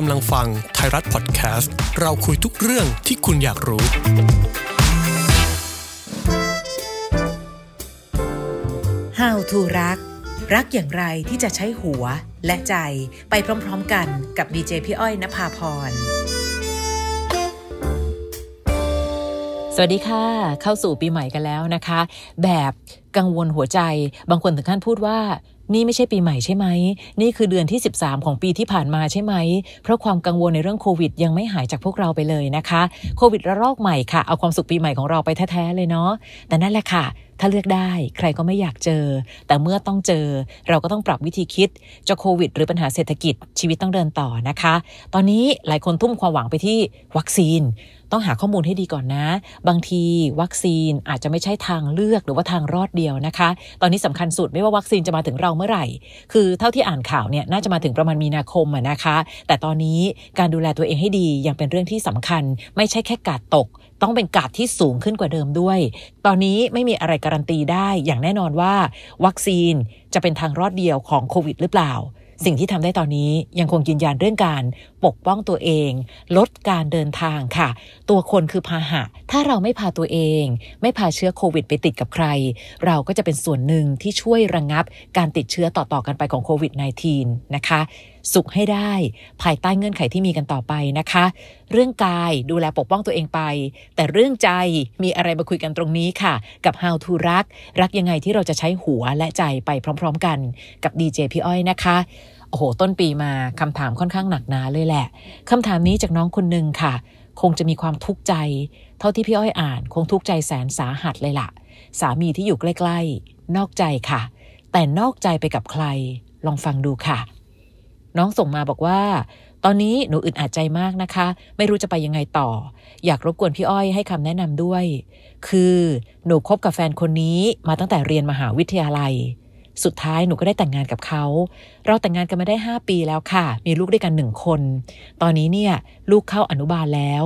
กำลังฟังไทยรัฐพอดแคสต์ เราคุยทุกเรื่องที่คุณอยากรู้ How to รัก รักอย่างไรที่จะใช้หัวและใจไปพร้อม ๆ กันกับดีเจพี่อ้อยนภาพร สวัสดีค่ะ เข้าสู่ปีใหม่กันแล้วนะคะ แบบกังวลหัวใจบางคนถึงขั้นพูดว่านี่ไม่ใช่ปีใหม่ใช่ไหม นี่คือเดือนที่ 13 ของปีที่ผ่านมาใช่ไหม เพราะความกังวลในเรื่องโควิด ยังไม่หายจากพวกเราไปเลยนะคะ โควิด ระลอกใหม่ค่ะ เอาความสุขปีใหม่ของเราไปแท้ ๆ เลยเนาะ แต่นั่นแหละค่ะ ถ้าเลือกได้ ใครก็ไม่อยากเจอ แต่เมื่อต้องเจอเราก็ต้องปรับวิธีคิดจะโควิด หรือปัญหาเศรษฐกิจชีวิตต้องเดินต่อนะคะ ตอนนี้หลายคนทุ่มความหวังไปที่วัคซีน ต้องหาข้อมูลให้ดีก่อนนะ บางทีวัคซีนอาจจะไม่ใช่ทางเลือกหรือว่าทางรอดเดียวนะคะ ตอนนี้สำคัญสุดไม่ว่าวัคซีนจะมาถึงเราเมื่อไหร่ คือเท่าที่อ่านข่าวเนี่ยน่าจะมาถึงประมาณมีนาคมนะคะ แต่ตอนนี้การดูแลตัวเองให้ดี ยังเป็นเรื่องที่สำคัญ ไม่ใช่แค่กาดตก ต้องเป็นกาดที่สูงขึ้นกว่าเดิมด้วย ตอนนี้ไม่มีอะไรการันตีได้ อย่างแน่นอนว่า วัคซีนจะเป็นทางรอดเดียวของโควิดหรือเปล่าสิ่งที่ทำได้ตอนนี้ยังคงยืนยันเรื่องการปกป้องตัวเอง ลดการเดินทางค่ะ ตัวคนคือพาหะ ถ้าเราไม่พาตัวเอง ไม่พาเชื้อโควิดไปติดกับใคร เราก็จะเป็นส่วนหนึ่งที่ช่วยระงงับการติดเชื้อต่อ ๆกันไปของโควิด -19 นะคะสุขให้ได้ ภายใต้เงื่อนไขที่มีกันต่อไปนะคะ เรื่องกายดูแลปกป้องตัวเองไป แต่เรื่องใจมีอะไรมาคุยกันตรงนี้ค่ะ กับ How to รัก รักยังไงที่เราจะใช้หัวและใจไปพร้อมๆกัน กับดีเจพี่อ้อยนะคะ โอ้โห ต้นปีมาคำถามค่อนข้างหนักหนาเลยแหละคำถามนี้จากน้องคนหนึ่งค่ะ คงจะมีความทุกข์ใจ เท่าที่พี่อ้อยอ่าน คงทุกข์ใจแสนสาหัสเลยละ่ะ สามีที่อยู่ใกล้ๆนอกใจค่ะ แต่นอกใจไปกับใครลองฟังดูค่ะน้องส่งมาบอกว่า ตอนนี้หนูอึดอัดใจมากนะคะ ไม่รู้จะไปยังไงต่อ อยากรบกวนพี่อ้อยให้คำแนะนำด้วย คือหนูคบกับแฟนคนนี้มาตั้งแต่เรียนมหาวิทยาลัย สุดท้ายหนูก็ได้แต่งงานกับเขาเราแต่งงานกันมาได้ 5 ปีแล้วค่ะ มีลูกด้วยกันหนึ่งคน ตอนนี้เนี่ยลูกเข้าอนุบาลแล้ว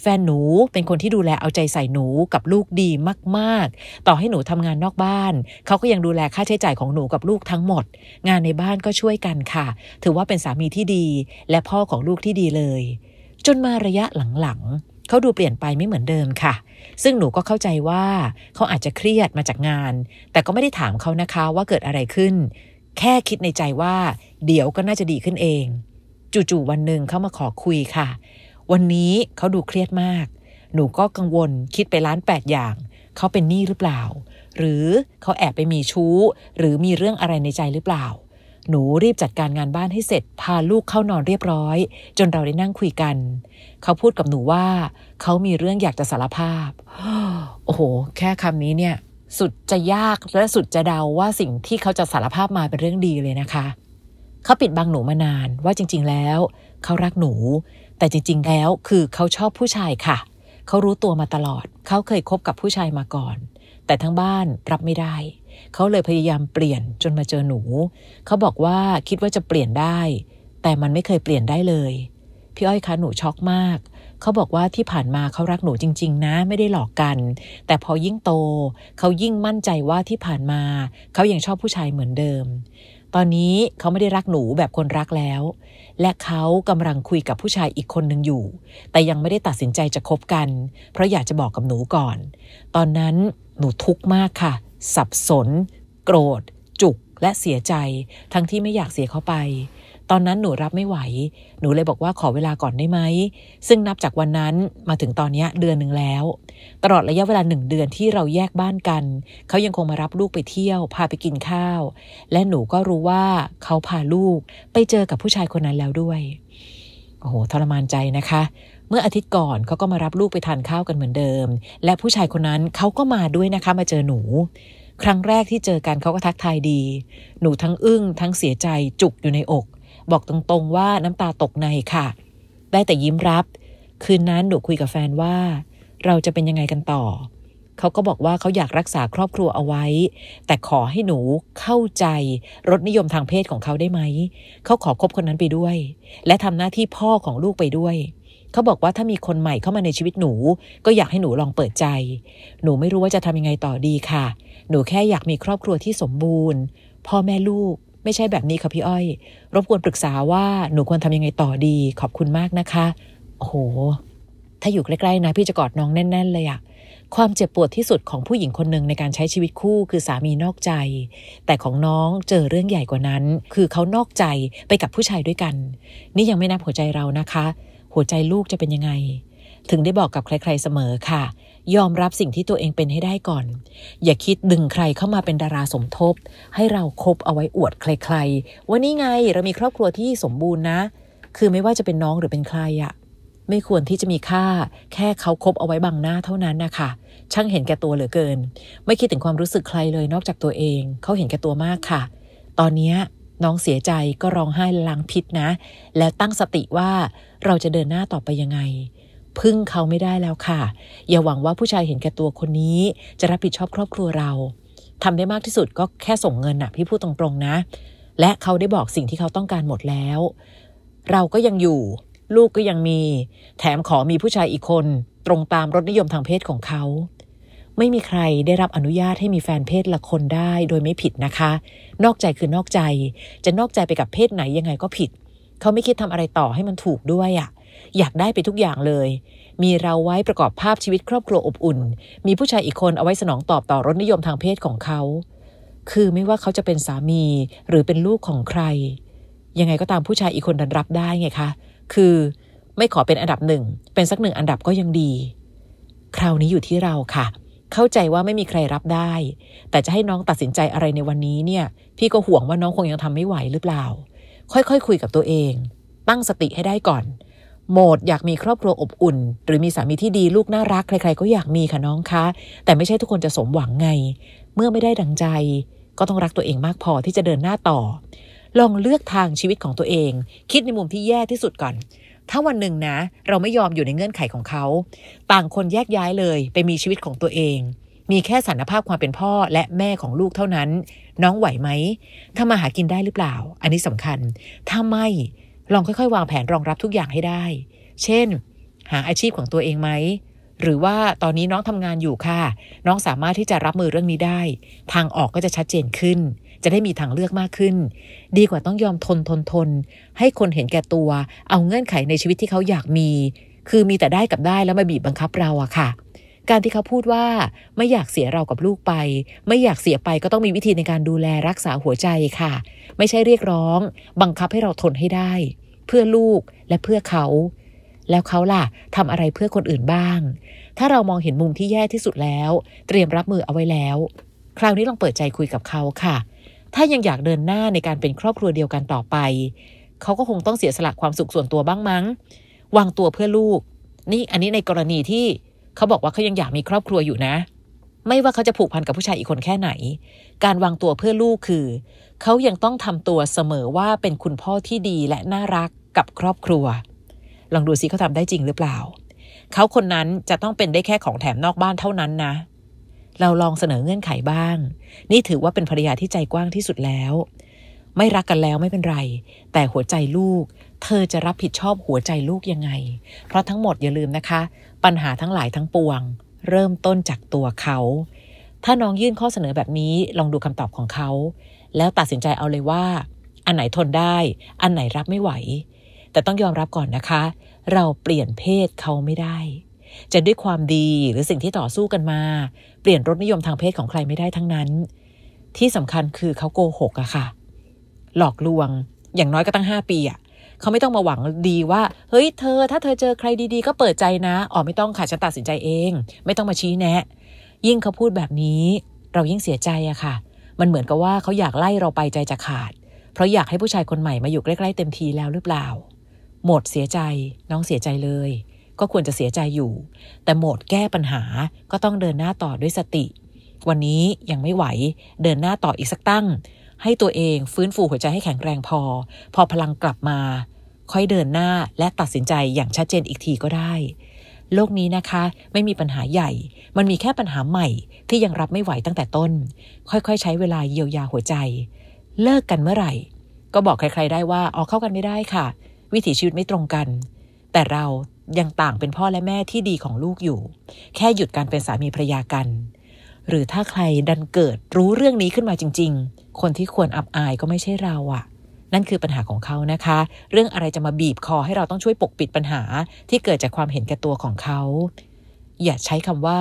แฟนหนูเป็นคนที่ดูแลเอาใจใส่หนูกับลูกดีมากๆ ต่อให้หนูทำงานนอกบ้าน เขาก็ยังดูแลค่าใช้จ่ายของหนูกับลูกทั้งหมด งานในบ้านก็ช่วยกันค่ะ ถือว่าเป็นสามีที่ดีและพ่อของลูกที่ดีเลย จนมาระยะหลังๆ เขาดูเปลี่ยนไปไม่เหมือนเดิมค่ะ ซึ่งหนูก็เข้าใจว่าเขาอาจจะเครียดมาจากงาน แต่ก็ไม่ได้ถามเขานะคะว่าเกิดอะไรขึ้น แค่คิดในใจว่า เดี๋ยวก็น่าจะดีขึ้นเอง จู่ๆวันหนึ่งเขามาขอคุยค่ะวันนี้เขาดูเครียดมาก หนูก็กังวลคิดไปล้านแปดอย่าง เขาเป็นหนี้หรือเปล่า หรือเขาแอบไปมีชู้ หรือมีเรื่องอะไรในใจหรือเปล่า หนูรีบจัดการงานบ้านให้เสร็จ พาลูกเข้านอนเรียบร้อย จนเราได้นั่งคุยกัน เขาพูดกับหนูว่า เขามีเรื่องอยากจะสารภาพ โอ้โห แค่คำนี้เนี่ย สุดจะยากและสุดจะเดาว่าสิ่งที่เขาจะสารภาพมาเป็นเรื่องดีเลยนะคะ เขาปิดบังหนูมานานว่าจริงๆ แล้ว เขารักหนูแต่จริงๆแล้วคือเขาชอบผู้ชายค่ะ เขารู้ตัวมาตลอดเขาเคยคบกับผู้ชายมาก่อน แต่ทั้งบ้านรับไม่ได้ เขาเลยพยายามเปลี่ยนจนมาเจอหนู เขาบอกว่าคิดว่าจะเปลี่ยนได้ แต่มันไม่เคยเปลี่ยนได้เลย พี่อ้อยคะหนูช็อกมาก เขาบอกว่าที่ผ่านมาเขารักหนูจริงๆ นะไม่ได้หลอกกัน แต่พอยิ่งโตเขายิ่งมั่นใจว่าที่ผ่านมาเขายังชอบผู้ชายเหมือนเดิมตอนนี้เขาไม่ได้รักหนูแบบคนรักแล้ว และเขากำลังคุยกับผู้ชายอีกคนหนึ่งอยู่ แต่ยังไม่ได้ตัดสินใจจะคบกัน เพราะอยากจะบอกกับหนูก่อน ตอนนั้นหนูทุกข์มากค่ะ สับสน โกรธ จุกและเสียใจ ทั้งที่ไม่อยากเสียเขาไปตอนนั้นหนูรับไม่ไหว หนูเลยบอกว่าขอเวลาก่อนได้ไหม ซึ่งนับจากวันนั้นมาถึงตอนนี้เดือนหนึ่งแล้ว ตลอดระยะเวลาหนึ่งเดือนที่เราแยกบ้านกัน เขายังคงมารับลูกไปเที่ยว พาไปกินข้าว และหนูก็รู้ว่าเขาพาลูก ไปเจอกับผู้ชายคนนั้นแล้วด้วย โอ้โห ทรมานใจนะคะ เมื่ออาทิตย์ก่อนเขาก็มารับลูกไปทานข้าวกันเหมือนเดิม และผู้ชายคนนั้นเขาก็มาด้วยนะคะมาเจอหนู ครั้งแรกที่เจอกันเขาก็ทักทายดี หนูทั้งอึง้งทั้งเสียใจจุกอยู่ในอกบอกตรงๆว่าน้ำตาตกในค่ะได้แต่ยิ้มรับ คืนนั้นหนูคุยกับแฟนว่า เราจะเป็นยังไงกันต่อ เขาก็บอกว่าเขาอยากรักษาครอบครัวเอาไว้ แต่ขอให้หนูเข้าใจ รสนิยมทางเพศของเขาได้ไหม เขาขอคบคนนั้นไปด้วย และทำหน้าที่พ่อของลูกไปด้วย เขาบอกว่าถ้ามีคนใหม่เข้ามาในชีวิตหนู ก็อยากให้หนูลองเปิดใจ หนูไม่รู้ว่าจะทำยังไงต่อดีค่ะ หนูแค่อยากมีครอบครัวที่สมบูรณ์ พ่อแม่ลูกไม่ใช่แบบนี้ค่ะพี่อ้อย รบกวนปรึกษาว่าหนูควรทำยังไงต่อดีขอบคุณมากนะคะ โอ้โห ถ้าอยู่ใกล้ๆนะพี่จะกอดน้องแน่นๆเลยอะความเจ็บปวดที่สุดของผู้หญิงคนหนึ่งในการใช้ชีวิตคู่คือสามีนอกใจ แต่ของน้องเจอเรื่องใหญ่กว่านั้น คือเขานอกใจไปกับผู้ชายด้วยกัน นี่ยังไม่นับหัวใจเรานะคะ หัวใจลูกจะเป็นยังไง ถึงได้บอกกับใครๆเสมอค่ะยอมรับสิ่งที่ตัวเองเป็นให้ได้ก่อน อย่าคิดดึงใครเข้ามาเป็นดาราสมทบ ให้เราคบเอาไว้อวดใคร ๆ ว่านี่ไงเรามีครอบครัวที่สมบูรณ์นะ คือไม่ว่าจะเป็นน้องหรือเป็นใครอะ ไม่ควรที่จะมีค่าแค่เขาคบเอาไว้บังหน้าเท่านั้นนะคะ ช่างเห็นแก่ตัวเหลือเกิน ไม่คิดถึงความรู้สึกใครเลยนอกจากตัวเอง เขาเห็นแก่ตัวมากค่ะ ตอนนี้น้องเสียใจก็ร้องไห้ล้างพิษนะ แล้วตั้งสติว่าเราจะเดินหน้าต่อไปยังไงพึ่งเขาไม่ได้แล้วค่ะ อย่าหวังว่าผู้ชายเห็นแก่ตัวคนนี้จะรับผิดชอบครอบครัวเรา ทำได้มากที่สุดก็แค่ส่งเงินน่ะ พี่พูดตรงๆนะ และเขาได้บอกสิ่งที่เขาต้องการหมดแล้ว เราก็ยังอยู่ ลูกก็ยังมี แถมขอมีผู้ชายอีกคนตรงตามรสนิยมทางเพศของเขา ไม่มีใครได้รับอนุญาตให้มีแฟนเพศละคนได้ โดยไม่ผิดนะคะ นอกใจคือนอกใจจะนอกใจไปกับเพศไหนยังไงก็ผิด เขาไม่คิดทำอะไรต่อให้มันถูกด้วยอะ่ะอยากได้ไปทุกอย่างเลย มีเราไว้ประกอบภาพชีวิตครอบครัวอบอุ่น มีผู้ชายอีกคนเอาไว้สนองตอบต่อรสนิยมทางเพศของเขา คือไม่ว่าเขาจะเป็นสามีหรือเป็นลูกของใคร ยังไงก็ตามผู้ชายอีกคนดันรับได้ไงคะ คือไม่ขอเป็นอันดับหนึ่ง เป็นสักหนึ่งอันดับก็ยังดี คราวนี้อยู่ที่เราค่ะ เข้าใจว่าไม่มีใครรับได้ แต่จะให้น้องตัดสินใจอะไรในวันนี้เนี่ย พี่ก็ห่วงว่าน้องคงยังทำไม่ไหวหรือเปล่า ค่อยๆคคุยกับตัวเอง ตั้งสติให้ได้ก่อนโหมดอยากมีครอบครัวอบอุ่น หรือมีสามีที่ดีลูกน่ารักใคร ๆ ก็อยากมีค่ะน้องคะ แต่ไม่ใช่ทุกคนจะสมหวังไง เมื่อไม่ได้ดังใจ ก็ต้องรักตัวเองมากพอที่จะเดินหน้าต่อ ลองเลือกทางชีวิตของตัวเอง คิดในมุมที่แย่ที่สุดก่อนถ้าวันหนึ่งนะ เราไม่ยอมอยู่ในเงื่อนไขของเขา ต่างคนแยกย้ายเลยไปมีชีวิตของตัวเอง มีแค่สารภาพความเป็นพ่อ และแม่ของลูกเท่านั้น น้องไหวไหมถ้ามาหากินได้หรือเปล่า อันนี้สำคัญถ้าไม่ลองค่อยๆ วางแผน รองรับทุกอย่างให้ได้ เช่น หาอาชีพของตัวเองไหม หรือว่าตอนนี้น้องทำงานอยู่ค่ะ น้องสามารถที่จะรับมือเรื่องนี้ได้ ทางออกก็จะชัดเจนขึ้น จะได้มีทางเลือกมากขึ้น ดีกว่าต้องยอมทนทนทนให้คนเห็นแก่ตัว เอาเงื่อนไขในชีวิตที่เขาอยากมี คือมีแต่ได้กับได้แล้วมาบีบบังคับเราอะค่ะการที่เขาพูดว่าไม่อยากเสียเรากับลูกไป ไม่อยากเสียไปก็ต้องมีวิธีในการดูแลรักษาหัวใจค่ะ ไม่ใช่เรียกร้อง บังคับให้เราทนให้ได้ เพื่อลูกและเพื่อเขา แล้วเขาล่ะทำอะไรเพื่อคนอื่นบ้าง ถ้าเรามองเห็นมุมที่แย่ที่สุดแล้ว เตรียมรับมือเอาไว้แล้ว คราวนี้ลองเปิดใจคุยกับเขาค่ะ ถ้ายังอยากเดินหน้าในการเป็นครอบครัวเดียวกันต่อไป เขาก็คงต้องเสียสละความสุขส่วนตัวบ้างมั้ง วางตัวเพื่อลูก นี่อันนี้ในกรณีที่เขาบอกว่าเขายังอยากมีครอบครัวอยู่นะ ไม่ว่าเขาจะผูกพันกับผู้ชายอีกคนแค่ไหน การวางตัวเพื่อลูกคือเขายังต้องทำตัวเสมอว่าเป็นคุณพ่อที่ดีและน่ารักกับครอบครัว ลองดูซิเขาทำได้จริงหรือเปล่าเขาคนนั้นจะต้องเป็นได้แค่ของแถมนอกบ้านเท่านั้นนะ เราลองเสนอเงื่อนไขบ้าง นี่ถือว่าเป็นภรรยาที่ใจกว้างที่สุดแล้ว ไม่รักกันแล้วไม่เป็นไร แต่หัวใจลูกเธอจะรับผิดชอบหัวใจลูกยังไง เพราะทั้งหมดอย่าลืมนะคะ ปัญหาทั้งหลายทั้งปวง เริ่มต้นจากตัวเขา ถ้าน้องยื่นข้อเสนอแบบนี้ ลองดูคำตอบของเขา แล้วตัดสินใจเอาเลยว่า อันไหนทนได้ อันไหนรับไม่ไหว แต่ต้องยอมรับก่อนนะคะ เราเปลี่ยนเพศเขาไม่ได้ จะด้วยความดีหรือสิ่งที่ต่อสู้กันมา เปลี่ยนรสนิยมทางเพศของใครไม่ได้ทั้งนั้น ที่สำคัญคือเขาโกหกอะค่ะ หลอกลวง อย่างน้อยก็ตั้ง5ปีอะเขาไม่ต้องมาหวังดีว่า เฮ้ยเธอถ้าเธอเจอใครดี ๆ ก็เปิดใจนะอ๋อไม่ต้องค่ะฉันตัดสินใจเอง ไม่ต้องมาชี้แนะยิ่งเขาพูดแบบนี้ เรายิ่งเสียใจอะค่ะมันเหมือนกับว่าเขาอยากไล่เราไปใจจะขาด เพราะอยากให้ผู้ชายคนใหม่มาอยู่ใกล้ๆเต็มทีแล้วหรือเปล่าหมดเสียใจน้องเสียใจเลย ก็ควรจะเสียใจอยู่ แต่โหมดแก้ปัญหาก็ต้องเดินหน้าต่อด้วยสติ วันนี้ยังไม่ไหวเดินหน้าต่ออีกสักตั้งให้ตัวเองฟื้นฟูหัวใจให้แข็งแรงพอ พอพลังกลับมา ค่อยเดินหน้าและตัดสินใจอย่างชัดเจนอีกทีก็ได้ โลกนี้นะคะ ไม่มีปัญหาใหญ่ มันมีแค่ปัญหาใหม่ ที่ยังรับไม่ไหวตั้งแต่ต้น ค่อย ๆ ใช้เวลาเยียวยาหัวใจ เลิกกันเมื่อไหร่ ก็บอกใคร ๆได้ว่าอ๋อเข้ากันไม่ได้ค่ะ วิถีชีวิตไม่ตรงกัน แต่เรายังต่างเป็นพ่อและแม่ที่ดีของลูกอยู่ แค่หยุดการเป็นสามีภรรยากัน หรือถ้าใครดันเกิดรู้เรื่องนี้ขึ้นมาจริง ๆคนที่ควรอับอายก็ไม่ใช่เราอ่ะ นั่นคือปัญหาของเขานะคะ เรื่องอะไรจะมาบีบคอให้เราต้องช่วยปกปิดปัญหาที่เกิดจากความเห็นแก่ตัวของเขา อย่าใช้คำว่า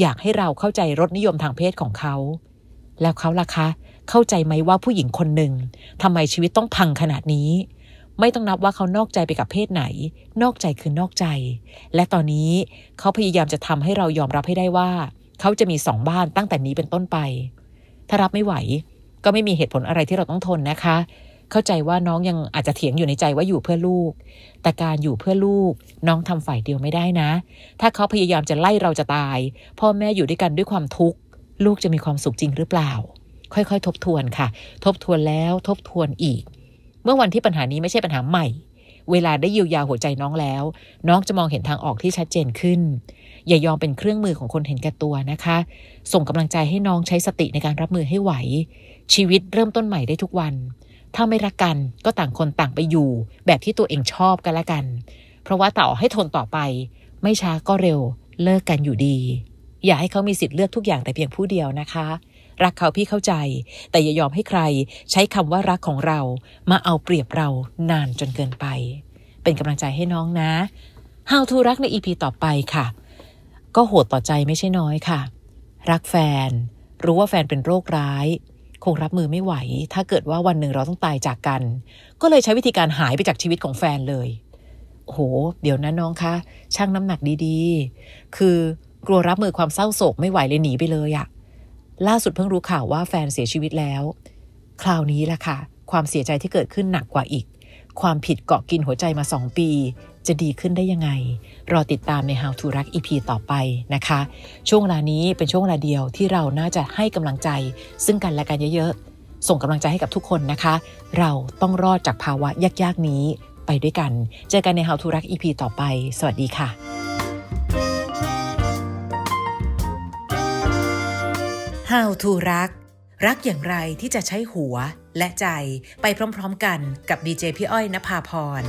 อยากให้เราเข้าใจรสนิยมทางเพศของเขา แล้วเขาล่ะคะ เข้าใจไหมว่าผู้หญิงคนหนึ่งทำไมชีวิตต้องพังขนาดนี้ ไม่ต้องนับว่าเขานอกใจไปกับเพศไหน นอกใจคือนอกใจ และตอนนี้เขาพยายามจะทำให้เรายอมรับให้ได้ว่า เขาจะมีสองบ้านตั้งแต่นี้เป็นต้นไป ถ้ารับไม่ไหวก็ไม่มีเหตุผลอะไรที่เราต้องทนนะคะ เข้าใจว่าน้องยังอาจจะเถียงอยู่ในใจว่าอยู่เพื่อลูก แต่การอยู่เพื่อลูก น้องทำฝ่ายเดียวไม่ได้นะ ถ้าเขาพยายามจะไล่เราจะตาย พ่อแม่อยู่ด้วยกันด้วยความทุกข์ลูกจะมีความสุขจริงหรือเปล่า ค่อยๆทบทวนค่ะ ทบทวนแล้วทบทวนอีก เมื่อวันที่ปัญหานี้ไม่ใช่ปัญหาใหม่ เวลาได้ยิวยาหัวใจน้องแล้ว น้องจะมองเห็นทางออกที่ชัดเจนขึ้น อย่ายอมเป็นเครื่องมือของคนเห็นแก่ตัวนะคะ ส่งกำลังใจให้น้องใช้สติในการรับมือให้ไหวชีวิตเริ่มต้นใหม่ได้ทุกวัน ถ้าไม่รักกันก็ต่างคนต่างไปอยู่ แบบที่ตัวเองชอบกันละกัน เพราะว่าต่อให้ทนต่อไป ไม่ช้าก็เร็วเลิกกันอยู่ดี อย่าให้เขามีสิทธิ์เลือกทุกอย่างแต่เพียงผู้เดียวนะคะ รักเขาพี่เข้าใจ แต่อย่ายอมให้ใครใช้คำว่ารักของเรามาเอาเปรียบเรานานจนเกินไป เป็นกำลังใจให้น้องนะ How to รักในอีพีต่อไปค่ะ ก็โหดต่อใจไม่ใช่น้อยค่ะ รักแฟน รู้ว่าแฟนเป็นโรคร้ายคงรับมือไม่ไหว ถ้าเกิดว่าวันหนึ่งเราต้องตายจากกัน ก็เลยใช้วิธีการหายไปจากชีวิตของแฟนเลย โห เดี๋ยวนะน้องคะ ช่างน้ำหนักดีๆ คือกลัวรับมือความเศร้าโศกไม่ไหวเลยหนีไปเลยอะ ล่าสุดเพิ่งรู้ข่าวว่าแฟนเสียชีวิตแล้ว คราวนี้แหละค่ะ ความเสียใจที่เกิดขึ้นหนักกว่าอีก ความผิดเกาะกินหัวใจมาสองปีจะดีขึ้นได้ยังไง รอติดตามใน How to รัก EP ต่อไปนะคะ ช่วงเวลานี้เป็นช่วงเวลาเดียวที่เราน่าจะให้กำลังใจซึ่งกันและกันเยอะๆ ส่งกำลังใจให้กับทุกคนนะคะ เราต้องรอดจากภาวะยากๆนี้ไปด้วยกัน เจอกันใน How to รัก EP ต่อไป สวัสดีค่ะ How to รักรักอย่างไรที่จะใช้หัวและใจไปพร้อมๆ กันกับดีเจพี่อ้อยนภาพร